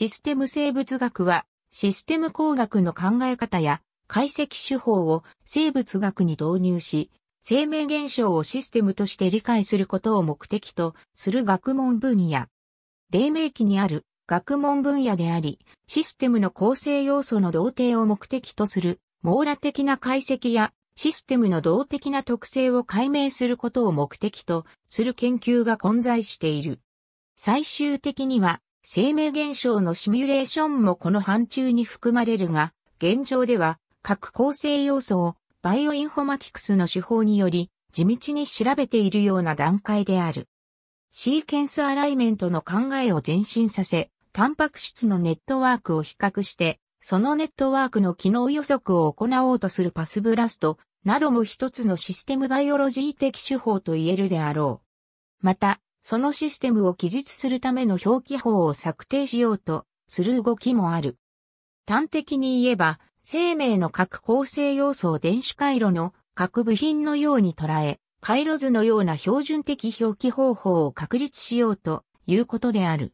システム生物学は、システム工学の考え方や解析手法を生物学に導入し、生命現象をシステムとして理解することを目的とする学問分野。黎明期にある学問分野であり、システムの構成要素の同定を目的とする網羅的な解析やシステムの動的な特性を解明することを目的とする研究が混在している。最終的には生命現象のシミュレーションもこの範疇に含まれるが、現状では各構成要素をバイオインフォマティクスの手法により地道に調べているような段階である。シーケンスアライメントの考えを前進させ、タンパク質のネットワークを比較して、そのネットワークの機能予測を行おうとするパスブラストなども一つのシステムバイオロジー的手法と言えるであろう。また、そのシステムを記述するための表記法を策定しようとする動きもある。端的に言えば、生命の各構成要素を電子回路の各部品のように捉え、回路図のような標準的表記方法を確立しようということである。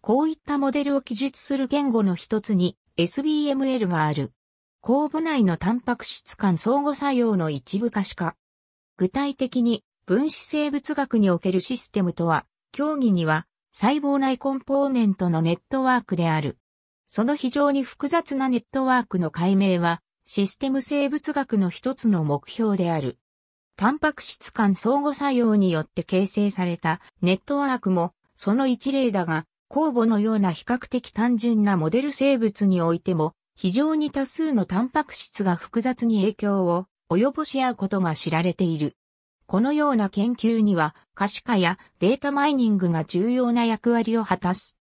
こういったモデルを記述する言語の一つに SBML がある。酵母内のタンパク質間相互作用の一部可視化。具体的に分子生物学におけるシステムとは、競技には細胞内コンポーネントのネットワークである。その非常に複雑なネットワークの解明は、システム生物学の一つの目標である。タンパク質間相互作用によって形成されたネットワークもその一例だが、酵母のような比較的単純なモデル生物においても、非常に多数のタンパク質が複雑に影響を及ぼし合うことが知られている。このような研究には可視化やデータマイニングが重要な役割を果たす。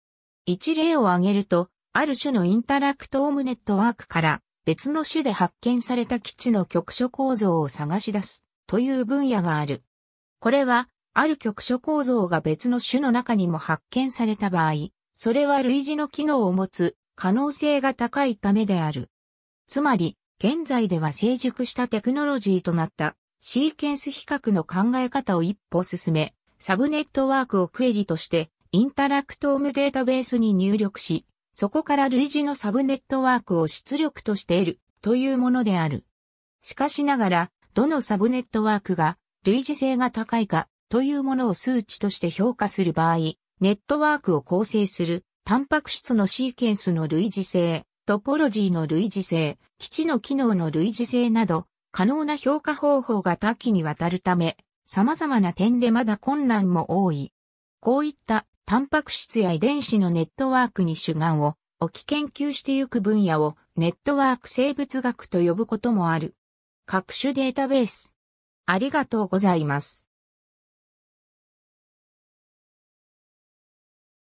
一例を挙げると、ある種のインタラクトオムネットワークから別の種で発見された基地の局所構造を探し出すという分野がある。これは、ある局所構造が別の種の中にも発見された場合、それは類似の機能を持つ可能性が高いためである。つまり、現在では成熟したテクノロジーとなったシーケンス比較の考え方を一歩進め、サブネットワークをクエリとしてインタラクトームデータベースに入力し、そこから類似のサブネットワークを出力として得るというものである。しかしながら、どのサブネットワークが類似性が高いかというものを数値として評価する場合、ネットワークを構成するタンパク質のシーケンスの類似性、トポロジーの類似性、基地の機能の類似性など、可能な評価方法が多岐にわたるため、様々な点でまだ困難も多い。こういったタンパク質や遺伝子のネットワークに主眼を置き研究してゆく分野をネットワーク生物学と呼ぶこともある。各種データベース。ありがとうございます。